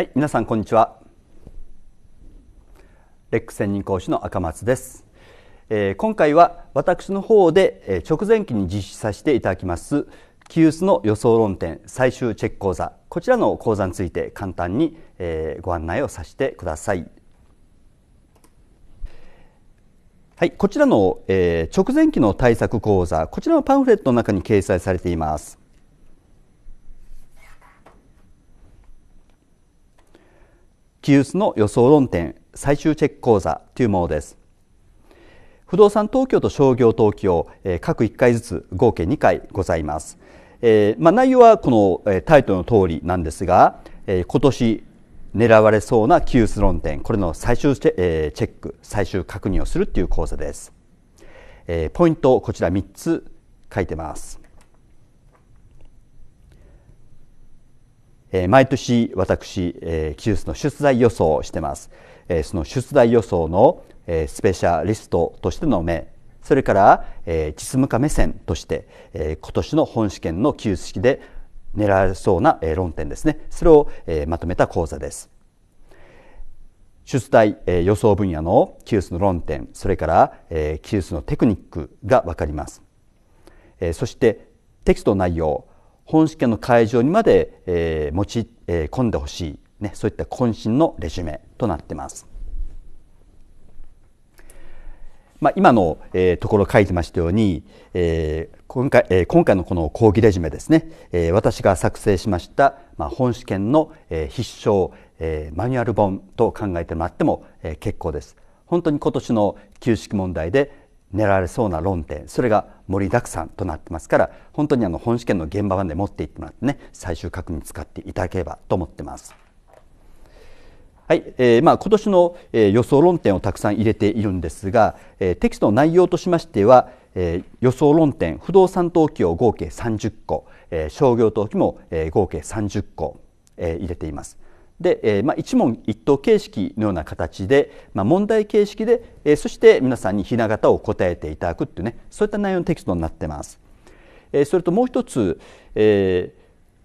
はい皆さんこんにちはレック専任講師の赤松です、えー、今回は私の方で、えー、直前期に実施させていただきますキュスの予想論点最終チェック講座こちらの講座について簡単に、えー、ご案内をさせてくださいはい、こちらの、えー、直前期の対策講座こちらのパンフレットの中に掲載されています記述の予想論点最終チェック講座というものです不動産東京と商業登東京各1回ずつ合計2回ございます、えー、まあ、内容はこのタイトルの通りなんですがえ今年狙われそうな記述論点これの最終チェック最終確認をするっていう講座ですえポイントこちら3つ書いてますえ毎年私、えー、記述の出題予想をしてます、えその出題予想の、えスペシャリストとしての目それから、え実務家目線として、え今年の本試験の記述式で狙われそうな、え論点ですねそれを、えまとめた講座です出題、え予想分野の記述の論点それから、えー、記述のテクニックがわかります、えそしてテキスト内容本試験の会場にまで、えー、持ち、えー、込んでほしい、ね、そういった渾身のレジュメとなってます。まあ、今の、えー、ところ書いてましたように、えー今回えー、今回のこの講義レジュメですね、えー、私が作成しました、まあ、本試験の、えー、必勝、えー、マニュアル本と考えてもらっても、えー、結構です。本当に今年の旧式問題で狙られそうな論点それが盛りだくさんとなってますから本当にあの本試験の現場まで持っていってもらってね最終確認使っていただければと思ってます。はいえーまあ、今年の、えー、予想論点をたくさん入れているんですが、えー、テキストの内容としましては、えー、予想論点不動産登記を合計30個、えー、商業登記も、えー、合計30個、えー、入れています。で、えまあ、一問一答形式のような形で、まあ、問題形式で、えそして皆さんにひな形を答えていただくっていうねそういった内容のテキストになってます。えそれともう一つ、え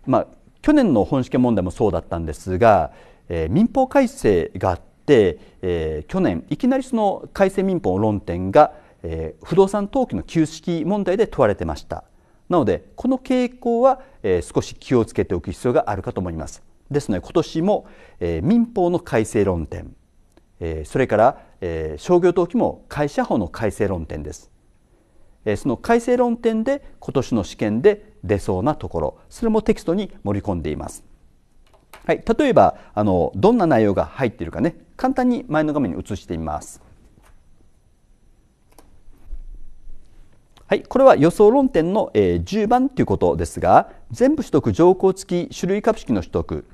まあ、去年の本試験問題もそうだったんですが、え民法改正があって、え去年いきなりその改正民法の論点が、え不動産登記の旧式問題で問われてました。なのでこの傾向は、え少し気をつけておく必要があるかと思います。ですので今年も、えー、民法の改正論点、えー、それから、えー、商業登記も会社法の改正論点です、えー、その改正論点で今年の試験で出そうなところそれもテキストに盛り込んでいます、はい、例えばあのどんな内容が入っているかね簡単に前の画面に映してみますはい、これは予想論点の、えー、10番ということですが全部取得条項付き種類株式の取得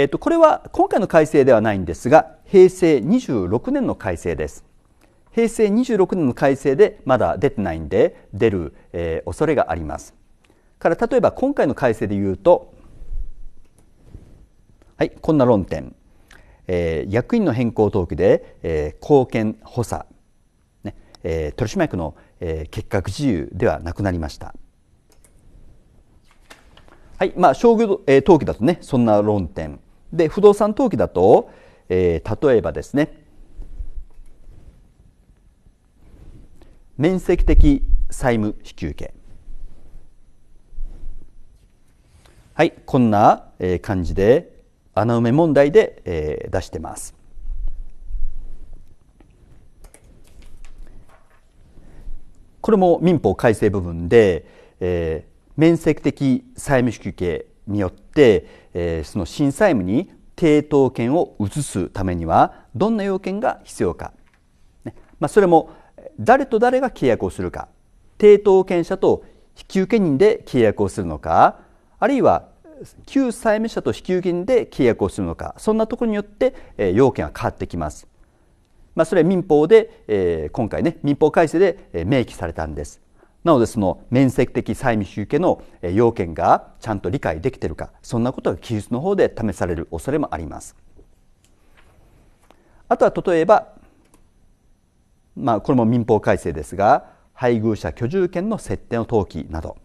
えー、とこれは今回の改正ではないんですが平成26年の改正です平成26年の改正でまだ出てないんで出る、えー、恐れがありますから例えば今回の改正で言うとはいこんな論点、えー、役員の変更登記で、えー、貢献補佐、ねえー、取締役の、えー、欠格自由ではなくなりましたはいまあ商業、えー、登記だとねそんな論点で不動産登記だと、えー、例えばですね面積的債務支給権はいこんな感じで穴埋め問題で、えー、出してます。これも民法改正部分で、えー、面積的債務支給系によって、えその審査員に抵当権を移すためにはどんな要件が必要か、ねまあ、それも誰と誰が契約をするか抵当権者と引き受け人で契約をするのかあるいは旧債務者と引き受け人で契約をするのかそんなところによってえ要件は変わってきます。まあ、それは民法で、え今回ね民法改正でえ明記されたんです。なのでその面積的債務集計の要件がちゃんと理解できているかそんなことが記述の方で試される恐れもあります。あとは例えば、まあ、これも民法改正ですが配偶者居住権の設定の登記など、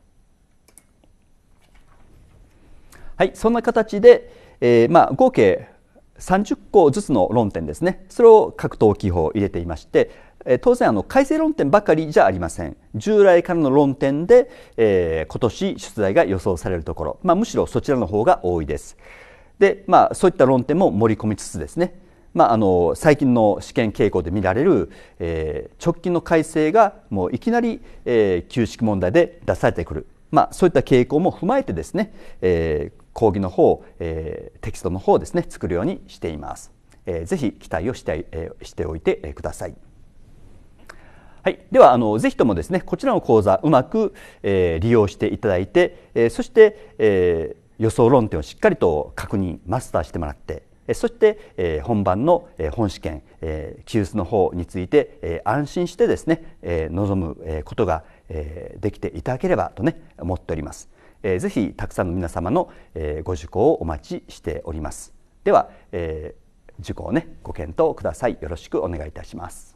はい、そんな形で、えーまあ、合計30個ずつの論点ですねそれを各登記法入れていまして当然あの改正論点ばかりじゃありません従来からの論点で、えー、今年出題が予想されるところ、まあ、むしろそちらの方が多いですで、まあ、そういった論点も盛り込みつつですね、まあ、あの最近の試験傾向で見られる、えー、直近の改正がもういきなり、えー、旧式問題で出されてくる、まあ、そういった傾向も踏まえてですね、えー、講義の方、えー、テキストの方をですね作るようにしています。えー、ぜひ期待をして,、えー、しておいてください。はい、ではあのぜひともですねこちらの講座うまく、えー、利用していただいて、えー、そして、えー、予想論点をしっかりと確認マスターしてもらってえそして、えー、本番の、えー、本試験、えー、キュの方について、えー、安心してですね、えー、臨む、えことが、えー、できていただければとね思っております、えー、ぜひたくさんの皆様の、えー、ご受講をお待ちしておりますでは、えー、受講ねご検討くださいよろしくお願いいたします